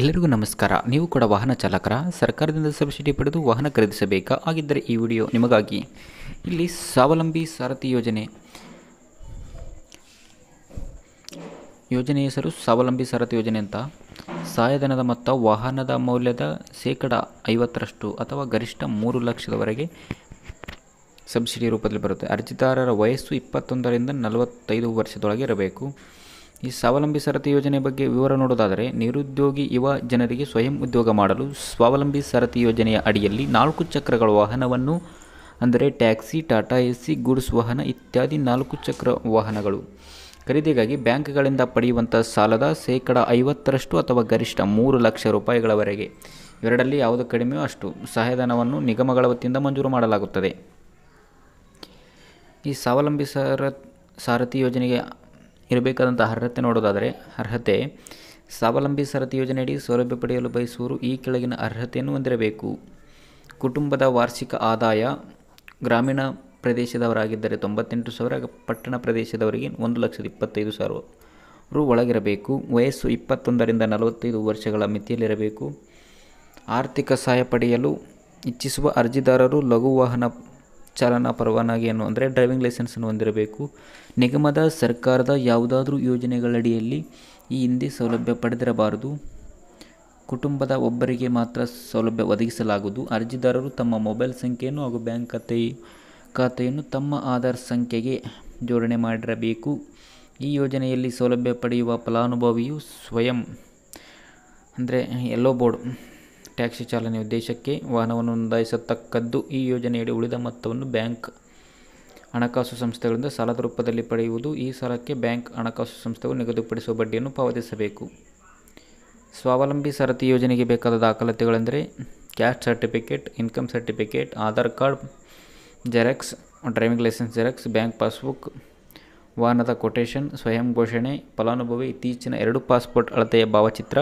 ಎಲ್ಲರಿಗೂ ನಮಸ್ಕಾರ ನೀವು ಕೂಡ ವಾಹನ ಚಾಲಕರ ಸರ್ಕಾರದಿಂದ ಸಬ್ಸಿಡಿ ಪಡೆದು ವಾಹನ ಖರೀದಿಸಬೇಕಾ ಹಾಗಿದ್ದರೆ ಈ ವಿಡಿಯೋ ನಿಮಗಾಗಿ ಇಲ್ಲಿ ಸ್ವಾವಲಂಬಿ ಸಾರಥಿ ಯೋಜನೆ ಯೋಜನೆ ಹೆಸರು ಸ್ವಾವಲಂಬಿ ಸಾರಥಿ ಯೋಜನೆ ಅಂತ ಸಹಾಯಧನದ ಮೊತ್ತ ವಾಹನದ ಮೌಲ್ಯದ ಶೇಕಡ ಐವತ್ತರಷ್ಟು ಅಥವಾ ಗರಿಷ್ಠ ಮೂರು ಲಕ್ಷದವರೆಗೆ ಸಬ್ಸಿಡಿ ರೂಪದಲ್ಲಿ ಬರುತ್ತೆ ಅರ್ಜಿದಾರರ ವಯಸ್ಸು ಇಪ್ಪತ್ತೊಂದರಿಂದ ನಲವತ್ತೈದು ವರ್ಷದೊಳಗೆ ಇರಬೇಕು ಈ ಸ್ವಾವಲಂಬಿ ಸರತಿ ಯೋಜನೆ ಬಗ್ಗೆ ವಿವರ ನೋಡೋದಾದರೆ ನಿರುದ್ಯೋಗಿ ಯುವ ಜನರಿಗೆ ಸ್ವಯಂ ಉದ್ಯೋಗ ಮಾಡಲು ಸ್ವಾವಲಂಬಿ ಸರತಿ ಯೋಜನೆಯ ಅಡಿಯಲ್ಲಿ ನಾಲ್ಕು ಚಕ್ರಗಳ ವಾಹನವನ್ನು ಅಂದರೆ ಟ್ಯಾಕ್ಸಿ ಟಾಟಾ ಎಸಿ ಗೂಡ್ಸ್ ವಾಹನ ಇತ್ಯಾದಿ ನಾಲ್ಕು ಚಕ್ರ ವಾಹನಗಳು ಖರೀದಿಗಾಗಿ ಬ್ಯಾಂಕ್ಗಳಿಂದ ಪಡೆಯುವಂಥ ಸಾಲದ ಶೇಕಡ ಐವತ್ತರಷ್ಟು ಅಥವಾ ಗರಿಷ್ಠ ಮೂರು ಲಕ್ಷ ರೂಪಾಯಿಗಳವರೆಗೆ ಇವೆರಡಲ್ಲಿ ಯಾವುದು ಕಡಿಮೆಯೋ ಅಷ್ಟು ಸಹಾಯಧನವನ್ನು ನಿಗಮಗಳ ವತಿಯಿಂದ ಮಂಜೂರು ಮಾಡಲಾಗುತ್ತದೆ ಈ ಸ್ವಾವಲಂಬಿ ಸಾರ ಸಾರಥಿ ಯೋಜನೆಗೆ ಇರಬೇಕಾದಂಥ ಅರ್ಹತೆ ನೋಡೋದಾದರೆ ಅರ್ಹತೆ ಸ್ವಾವಲಂಬಿ ಸರತಿ ಯೋಜನೆಯಡಿ ಸೌಲಭ್ಯ ಪಡೆಯಲು ಬಯಸುವರು ಈ ಕೆಳಗಿನ ಅರ್ಹತೆಯನ್ನು ಹೊಂದಿರಬೇಕು ಕುಟುಂಬದ ವಾರ್ಷಿಕ ಆದಾಯ ಗ್ರಾಮೀಣ ಪ್ರದೇಶದವರಾಗಿದ್ದರೆ ತೊಂಬತ್ತೆಂಟು ಸಾವಿರ ಪಟ್ಟಣ ಪ್ರದೇಶದವರಿಗೆ ಒಂದು ಲಕ್ಷದ ಇಪ್ಪತ್ತೈದು ಸಾವಿರ ಒಳಗಿರಬೇಕು ವಯಸ್ಸು ಇಪ್ಪತ್ತೊಂದರಿಂದ ನಲವತ್ತೈದು ವರ್ಷಗಳ ಮಿತಿಯಲ್ಲಿರಬೇಕು ಆರ್ಥಿಕ ಸಹಾಯ ಪಡೆಯಲು ಇಚ್ಛಿಸುವ ಅರ್ಜಿದಾರರು ಲಘು ವಾಹನ ಚಾಲನಾ ಪರವಾನಗಿಯನ್ನು ಅಂದರೆ ಡ್ರೈವಿಂಗ್ ಲೈಸೆನ್ಸನ್ನು ಹೊಂದಿರಬೇಕು ನಿಗಮದ ಸರ್ಕಾರದ ಯಾವುದಾದ್ರೂ ಯೋಜನೆಗಳಡಿಯಲ್ಲಿ ಈ ಹಿಂದೆ ಸೌಲಭ್ಯ ಪಡೆದಿರಬಾರದು ಕುಟುಂಬದ ಒಬ್ಬರಿಗೆ ಮಾತ್ರ ಸೌಲಭ್ಯ ಒದಗಿಸಲಾಗುವುದು ಅರ್ಜಿದಾರರು ತಮ್ಮ ಮೊಬೈಲ್ ಸಂಖ್ಯೆಯನ್ನು ಹಾಗೂ ಬ್ಯಾಂಕ್ ಖಾತೆ ಖಾತೆಯನ್ನು ತಮ್ಮ ಆಧಾರ್ ಸಂಖ್ಯೆಗೆ ಜೋಡಣೆ ಮಾಡಿರಬೇಕು ಈ ಯೋಜನೆಯಲ್ಲಿ ಸೌಲಭ್ಯ ಪಡೆಯುವ ಫಲಾನುಭವಿಯು ಸ್ವಯಂ ಅಂದರೆ ಎಲ್ಲೋ ಬೋರ್ಡ್ ಟ್ಯಾಕ್ಸಿ ಚಾಲನೆ ಉದ್ದೇಶಕ್ಕೆ ವಾಹನವನ್ನು ನೋಂದಾಯಿಸತಕ್ಕದ್ದು ಈ ಯೋಜನೆಯಡಿ ಉಳಿದ ಮೊತ್ತವನ್ನು ಬ್ಯಾಂಕ್ ಹಣಕಾಸು ಸಂಸ್ಥೆಗಳಿಂದ ಸಾಲದ ರೂಪದಲ್ಲಿ ಪಡೆಯುವುದು ಈ ಸಾಲಕ್ಕೆ ಬ್ಯಾಂಕ್ ಹಣಕಾಸು ಸಂಸ್ಥೆಗಳು ನಿಗದಿಪಡಿಸುವ ಬಡ್ಡಿಯನ್ನು ಪಾವತಿಸಬೇಕು ಸ್ವಾವಲಂಬಿ ಸರತಿ ಯೋಜನೆಗೆ ಬೇಕಾದ ದಾಖಲಾತಿಗಳೆಂದರೆ caste certificate income certificate Aadhaar card xerox driving licence xerox bank passbook ವಾಹನದ ಕೊಟೇಶನ್ ಸ್ವಯಂ ಘೋಷಣೆ ಫಲಾನುಭವಿ ಇತ್ತೀಚಿನ ಎರಡು ಪಾಸ್ಪೋರ್ಟ್ ಅಳತೆಯ ಭಾವಚಿತ್ರ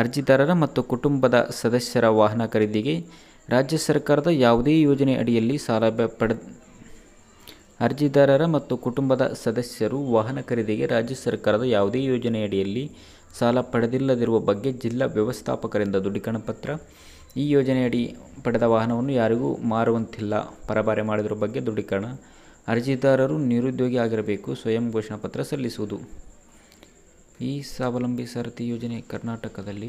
ಅರ್ಜಿದಾರರ ಮತ್ತು ಕುಟುಂಬದ ಸದಸ್ಯರ ವಾಹನ ಖರೀದಿಗೆ ರಾಜ್ಯ ಸರ್ಕಾರದ ಯಾವುದೇ ಯೋಜನೆ ಅಡಿಯಲ್ಲಿ ಸಾಲ ಪಡೆ ಅರ್ಜಿದಾರರ ಮತ್ತು ಕುಟುಂಬದ ಸದಸ್ಯರು ವಾಹನ ಖರೀದಿಗೆ ರಾಜ್ಯ ಸರ್ಕಾರದ ಯಾವುದೇ ಯೋಜನೆಯಡಿಯಲ್ಲಿ ಸಾಲ ಪಡೆದಿಲ್ಲದಿರುವ ಬಗ್ಗೆ ಜಿಲ್ಲಾ ವ್ಯವಸ್ಥಾಪಕರಿಂದ ದೃಢೀಕರಣ ಪತ್ರ ಈ ಯೋಜನೆಯಡಿ ಪಡೆದ ವಾಹನವನ್ನು ಯಾರಿಗೂ ಮಾರುವಂತಿಲ್ಲ ಪರಭಾರೆ ಮಾಡಿದರ ಬಗ್ಗೆ ದೃಢೀಕರಣ ಅರ್ಜಿದಾರರು ನಿರುದ್ಯೋಗಿ ಆಗಿರಬೇಕು ಸ್ವಯಂ ಘೋಷಣಾ ಪತ್ರ ಸಲ್ಲಿಸುವುದು ಈ ಸ್ವಾವಲಂಬಿ ಸಾರಥಿ ಯೋಜನೆ ಕರ್ನಾಟಕದಲ್ಲಿ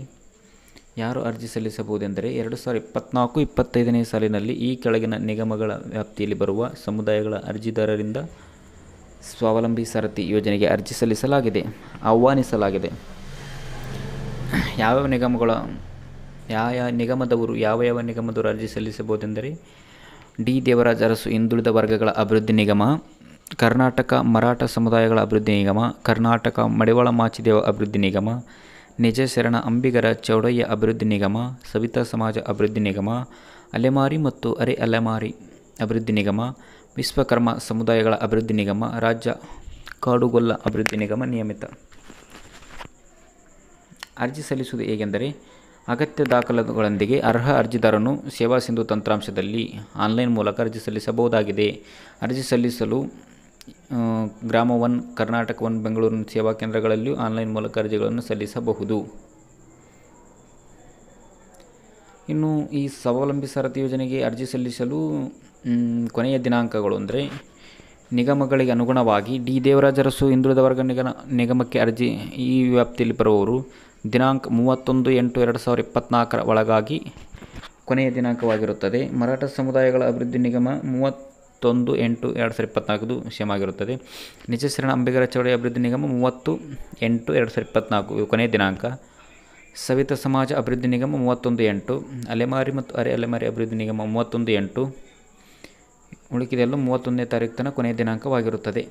ಯಾರು ಅರ್ಜಿ ಸಲ್ಲಿಸಬಹುದೆಂದರೆ ಎರಡು ಸಾವಿರ ಇಪ್ಪತ್ತ್ನಾಲ್ಕು ಇಪ್ಪತ್ತೈದನೇ ಸಾಲಿನಲ್ಲಿ ಈ ಕೆಳಗಿನ ನಿಗಮಗಳ ವ್ಯಾಪ್ತಿಯಲ್ಲಿ ಬರುವ ಸಮುದಾಯಗಳ ಅರ್ಜಿದಾರರಿಂದ ಸ್ವಾವಲಂಬಿ ಸಾರಥಿ ಯೋಜನೆಗೆ ಅರ್ಜಿ ಸಲ್ಲಿಸಲಾಗಿದೆ ಆಹ್ವಾನಿಸಲಾಗಿದೆ ಯಾವ್ಯಾವ ನಿಗಮಗಳ ಯಾವ ಯಾವ ನಿಗಮದವರು ಯಾವ ಯಾವ ನಿಗಮದವರು ಅರ್ಜಿ ಸಲ್ಲಿಸಬಹುದೆಂದರೆ ಡಿ ದೇವರಾಜ ಅರಸು ಹಿಂದುಳಿದ ವರ್ಗಗಳ ಅಭಿವೃದ್ಧಿ ನಿಗಮ ಕರ್ನಾಟಕ ಮರಾಠ ಸಮುದಾಯಗಳ ಅಭಿವೃದ್ಧಿ ನಿಗಮ ಕರ್ನಾಟಕ ಮಡಿವಾಳ ಮಾಚಿದೇವ ಅಭಿವೃದ್ಧಿ ನಿಗಮ ನಿಜ ಶರಣ ಅಂಬಿಗರ ಚೌಡಯ್ಯ ಅಭಿವೃದ್ಧಿ ನಿಗಮ ಸವಿತಾ ಸಮಾಜ ಅಭಿವೃದ್ಧಿ ನಿಗಮ ಅಲೆಮಾರಿ ಮತ್ತು ಅರೆ ಅಲೆಮಾರಿ ಅಭಿವೃದ್ಧಿ ನಿಗಮ ವಿಶ್ವಕರ್ಮ ಸಮುದಾಯಗಳ ಅಭಿವೃದ್ಧಿ ನಿಗಮ ರಾಜ್ಯ ಕಾಡುಗೊಲ್ಲ ಅಭಿವೃದ್ಧಿ ನಿಗಮ ನಿಯಮಿತ ಅರ್ಜಿ ಸಲ್ಲಿಸುವುದು ಹೇಗೆಂದರೆ ಅಗತ್ಯ ದಾಖಲೆಗಳೊಂದಿಗೆ ಅರ್ಹ ಅರ್ಜಿದಾರನು ಸೇವಾ ಸಿಂಧು ತಂತ್ರಾಂಶದಲ್ಲಿ ಆನ್ಲೈನ್ ಮೂಲಕ ಅರ್ಜಿ ಸಲ್ಲಿಸಬಹುದಾಗಿದೆ ಅರ್ಜಿ ಸಲ್ಲಿಸಲು ಗ್ರಾಮ ಒನ್ ಕರ್ನಾಟಕ ಒನ್ ಬೆಂಗಳೂರಿನ ಸೇವಾ ಕೇಂದ್ರಗಳಲ್ಲಿಯೂ ಆನ್ಲೈನ್ ಮೂಲಕ ಅರ್ಜಿಗಳನ್ನು ಸಲ್ಲಿಸಬಹುದು ಇನ್ನು ಈ ಸ್ವಾವಲಂಬಿ ಸರತಿ ಯೋಜನೆಗೆ ಅರ್ಜಿ ಸಲ್ಲಿಸಲು ಕೊನೆಯ ದಿನಾಂಕಗಳು ಅಂದರೆ ನಿಗಮಗಳಿಗೆ ಅನುಗುಣವಾಗಿ ಡಿ ದೇವರಾಜ ಅರಸು ಹಿಂದುಳಿದ ವರ್ಗ ನಿಗಮ ನಿಗಮಕ್ಕೆ ಅರ್ಜಿ ಈ ವ್ಯಾಪ್ತಿಯಲ್ಲಿ ಬರುವವರು ದಿನಾಂಕ ಮೂವತ್ತೊಂದು ಎಂಟು ಎರಡು ಸಾವಿರದ ಇಪ್ಪತ್ತ್ನಾಲ್ಕರ ಒಳಗಾಗಿ ಕೊನೆಯ ದಿನಾಂಕವಾಗಿರುತ್ತದೆ ಮರಾಠ ಸಮುದಾಯಗಳ ಅಭಿವೃದ್ಧಿ ನಿಗಮ ಮೂವತ್ತು ಇಪ್ಪತ್ತೊಂದು ಎಂಟು ಎರಡು ಸಾವಿರದ ಇಪ್ಪತ್ನಾಲ್ಕು ಸೇಮ್ ಆಗಿರುತ್ತದೆ ನಿಜಶರಣ ಅಂಬಿಗರ ಚೌಡಿ ಅಭಿವೃದ್ಧಿ ನಿಗಮ ಮೂವತ್ತು ಎಂಟು ಎರಡು ಸಾವಿರದ ಇಪ್ಪತ್ನಾಲ್ಕು ಇದು ಕೊನೆಯ ದಿನಾಂಕ ಸವಿತ ಸಮಾಜ ಅಭಿವೃದ್ಧಿ ನಿಗಮ ಮೂವತ್ತೊಂದು ಎಂಟು ಅಲೆಮಾರಿ ಮತ್ತು ಅರೆ ಅಲೆಮಾರಿ ಅಭಿವೃದ್ಧಿ ನಿಗಮ ಮೂವತ್ತೊಂದು ಎಂಟು ಉಳುಕಿದೆಲ್ಲೂ ಮೂವತ್ತೊಂದನೇ ತಾರೀಕು ತನಕ ಕೊನೆಯ ದಿನಾಂಕವಾಗಿರುತ್ತದೆ